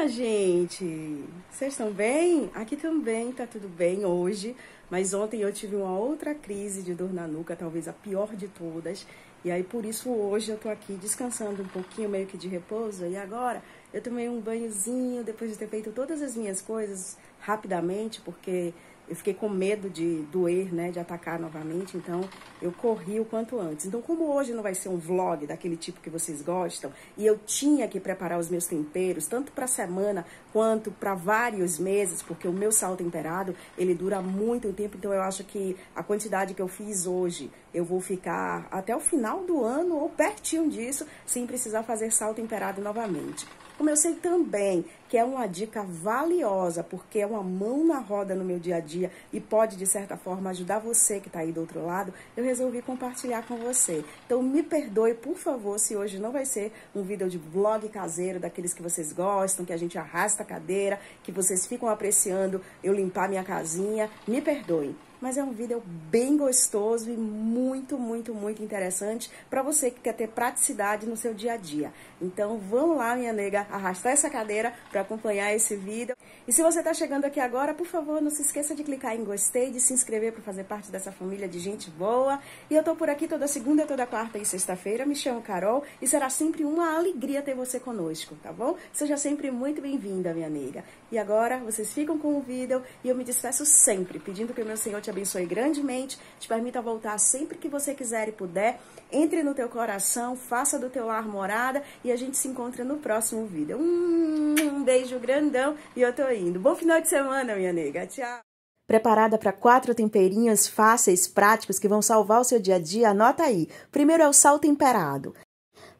minha gente! Vocês estão bem? Aqui também tá tudo bem hoje, mas ontem eu tive uma outra crise de dor na nuca, talvez a pior de todas, e aí por isso hoje eu tô aqui descansando um pouquinho, meio que de repouso, e agora eu tomei um banhozinho depois de ter feito todas as minhas coisas rapidamente, porque eu fiquei com medo de doer, né, de atacar novamente, então eu corri o quanto antes. Então, como hoje não vai ser um vlog daquele tipo que vocês gostam, e eu tinha que preparar os meus temperos, tanto para semana quanto para vários meses, porque o meu sal temperado, ele dura muito tempo, então eu acho que a quantidade que eu fiz hoje, eu vou ficar até o final do ano ou pertinho disso, sem precisar fazer sal temperado novamente. Como eu sei também que é uma dica valiosa, porque é uma mão na roda no meu dia a dia e pode, de certa forma, ajudar você que está aí do outro lado, eu resolvi compartilhar com você. Então, me perdoe, por favor, se hoje não vai ser um vídeo de blog caseiro, daqueles que vocês gostam, que a gente arrasta a cadeira, que vocês ficam apreciando eu limpar minha casinha. Me perdoe mas é um vídeo bem gostoso e muito, muito, muito interessante para você que quer ter praticidade no seu dia a dia. Então, vamos lá, minha nega, arrastar essa cadeira para para acompanhar esse vídeo. E se você está chegando aqui agora, por favor, não se esqueça de clicar em gostei, de se inscrever para fazer parte dessa família de gente boa. E eu estou por aqui toda segunda, toda quarta e sexta-feira. Me chamo Carol e será sempre uma alegria ter você conosco, tá bom? Seja sempre muito bem-vinda, minha amiga. E agora, vocês ficam com o vídeo e eu me despeço sempre, pedindo que o meu Senhor te abençoe grandemente, te permita voltar sempre que você quiser e puder. Entre no teu coração, faça do teu ar morada e a gente se encontra no próximo vídeo. Um beijo! beijo grandão e eu tô indo. Bom final de semana, minha nega. Tchau. Preparada para quatro temperinhos fáceis, práticos, que vão salvar o seu dia a dia, anota aí. Primeiro é o sal temperado.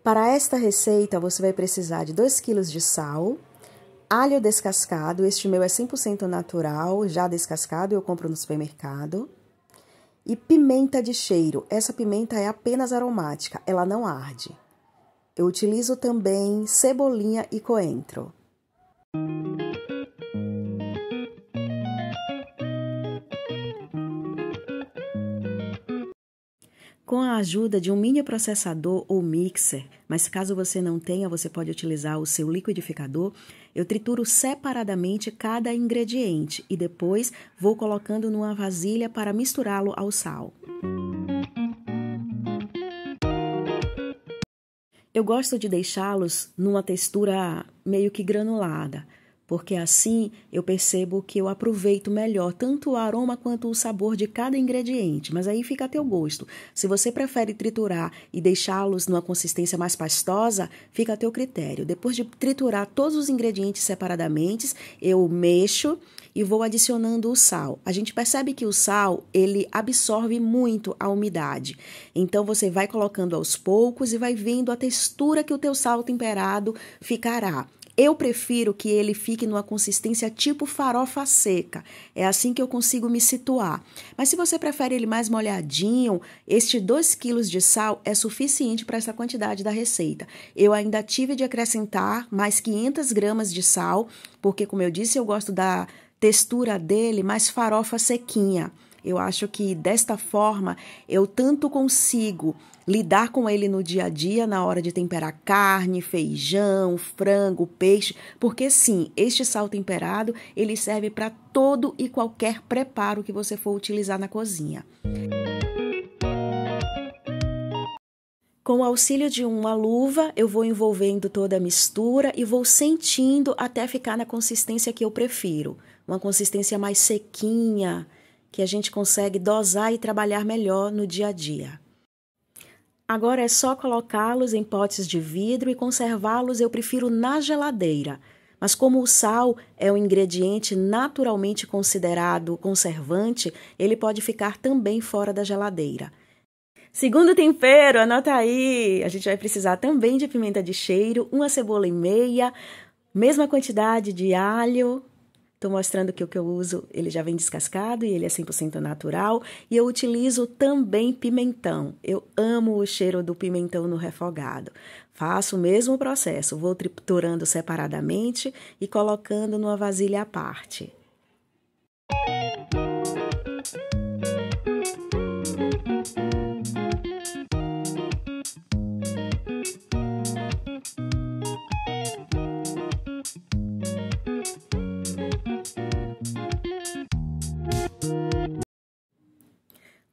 Para esta receita, você vai precisar de 2 kg de sal, alho descascado, este meu é 100% natural, já descascado, eu compro no supermercado. E pimenta de cheiro, essa pimenta é apenas aromática, ela não arde. Eu utilizo também cebolinha e coentro com a ajuda de um mini processador ou mixer, mas caso você não tenha, você pode utilizar o seu liquidificador. Eu trituro separadamente cada ingrediente e depois vou colocando numa vasilha para misturá-lo ao sal. Eu gosto de deixá-los numa textura meio que granulada, porque assim eu percebo que eu aproveito melhor tanto o aroma quanto o sabor de cada ingrediente, mas aí fica a teu gosto. Se você prefere triturar e deixá-los numa consistência mais pastosa, fica a teu critério. Depois de triturar todos os ingredientes separadamente, eu mexo e vou adicionando o sal. A gente percebe que o sal, ele absorve muito a umidade. Então você vai colocando aos poucos e vai vendo a textura que o teu sal temperado ficará. Eu prefiro que ele fique numa consistência tipo farofa seca. É assim que eu consigo me situar. Mas se você prefere ele mais molhadinho, este 2 kg de sal é suficiente para essa quantidade da receita. Eu ainda tive de acrescentar mais 500 gramas de sal, porque, como eu disse, eu gosto da textura dele mais farofa sequinha. Eu acho que desta forma eu tanto consigo lidar com ele no dia a dia, na hora de temperar carne, feijão, frango, peixe, porque sim, este sal temperado, ele serve para todo e qualquer preparo que você for utilizar na cozinha. Com o auxílio de uma luva, eu vou envolvendo toda a mistura e vou sentindo até ficar na consistência que eu prefiro, uma consistência mais sequinha, que a gente consegue dosar e trabalhar melhor no dia a dia. Agora é só colocá-los em potes de vidro e conservá-los, eu prefiro na geladeira. Mas como o sal é um ingrediente naturalmente considerado conservante, ele pode ficar também fora da geladeira. Segundo tempero, anota aí! A gente vai precisar também de pimenta de cheiro, uma cebola e meia, mesma quantidade de alho, Estou mostrando que o que eu uso, ele já vem descascado e ele é 100% natural. E eu utilizo também pimentão. Eu amo o cheiro do pimentão no refogado. Faço o mesmo processo, vou triturando separadamente e colocando numa vasilha à parte.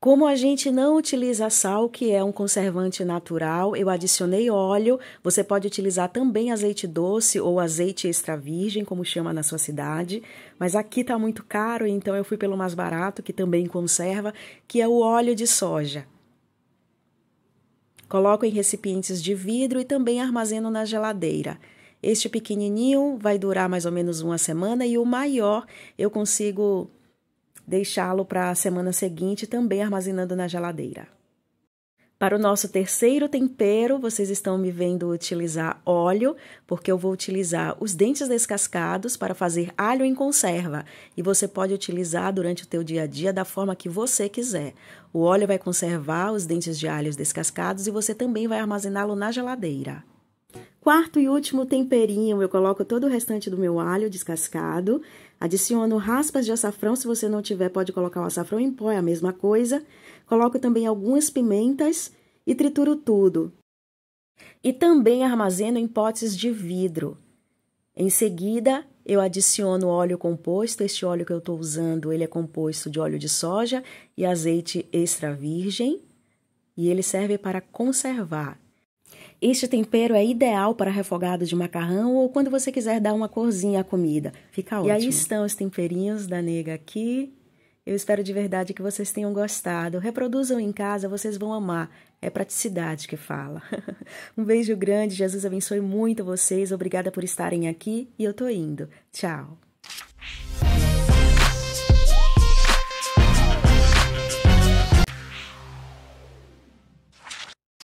Como a gente não utiliza sal, que é um conservante natural, eu adicionei óleo. Você pode utilizar também azeite doce ou azeite extra virgem, como chama na sua cidade. Mas aqui está muito caro, então eu fui pelo mais barato, que também conserva, que é o óleo de soja. Coloco em recipientes de vidro e também armazeno na geladeira. Este pequenininho vai durar mais ou menos uma semana e o maior eu consigo deixá-lo para a semana seguinte também armazenando na geladeira. Para o nosso terceiro tempero, vocês estão me vendo utilizar óleo, porque eu vou utilizar os dentes descascados para fazer alho em conserva, e você pode utilizar durante o teu dia a dia da forma que você quiser. O óleo vai conservar os dentes de alhos descascados e você também vai armazená-lo na geladeira. Quarto e último temperinho, eu coloco todo o restante do meu alho descascado Adiciono raspas de açafrão, se você não tiver, pode colocar o açafrão em pó, é a mesma coisa. Coloco também algumas pimentas e trituro tudo. E também armazeno em potes de vidro. Em seguida, eu adiciono óleo composto. Este óleo que eu estou usando, ele é composto de óleo de soja e azeite extra virgem. E ele serve para conservar. Este tempero é ideal para refogado de macarrão ou quando você quiser dar uma corzinha à comida. Fica ótimo. E aí estão os temperinhos da nega aqui. Eu espero de verdade que vocês tenham gostado. Reproduzam em casa, vocês vão amar. É praticidade que fala. um beijo grande, Jesus abençoe muito vocês. Obrigada por estarem aqui e eu tô indo. Tchau.